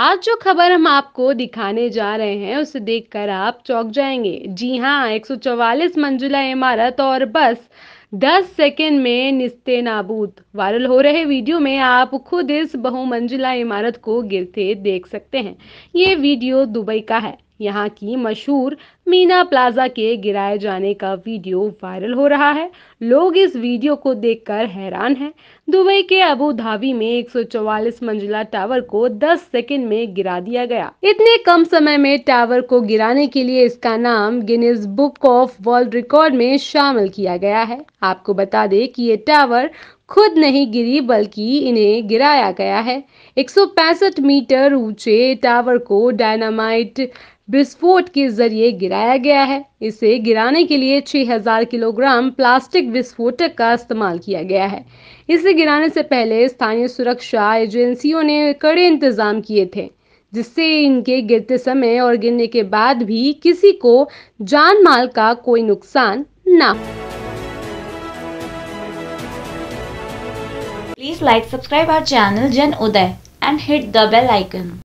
आज जो खबर हम आपको दिखाने जा रहे हैं उसे देखकर आप चौक जाएंगे जी हाँ 144 मंजिला इमारत और बस 10 सेकेंड में निस्ते नाबूद वायरल हो रहे वीडियो में आप खुद इस बहुमंजिला इमारत को गिरते देख सकते हैं ये वीडियो दुबई का है यहाँ की मशहूर मीना प्लाजा के गिराए जाने का वीडियो वायरल हो रहा है लोग इस वीडियो को देखकर हैरान हैं दुबई के अबू धाबी में 144 मंजिला टावर को 10 सेकंड में गिरा दिया गया इतने कम समय में टावर को गिराने के लिए इसका नाम Guinness book of world record में शामिल किया गया है आपको बता दें कि ये टावर खुद नहीं गिरी बल्कि इन्हें गिराया गया है 165 मीटर ऊंचे टावर को डायनामाइट विस्फोट के जरिए गिराया गया है इसे गिराने के लिए 6000 किलोग्राम प्लास्टिक विस्फोटक का इस्तेमाल किया गया है इसे गिराने से पहले स्थानीय सुरक्षा एजेंसियों ने कड़े इंतजाम किए थे जिससे इनके गिरते समय और गिरने के बाद भी किसी को जान माल का कोई नुकसान ना please like subscribe our channel Jan Uday and hit the bell icon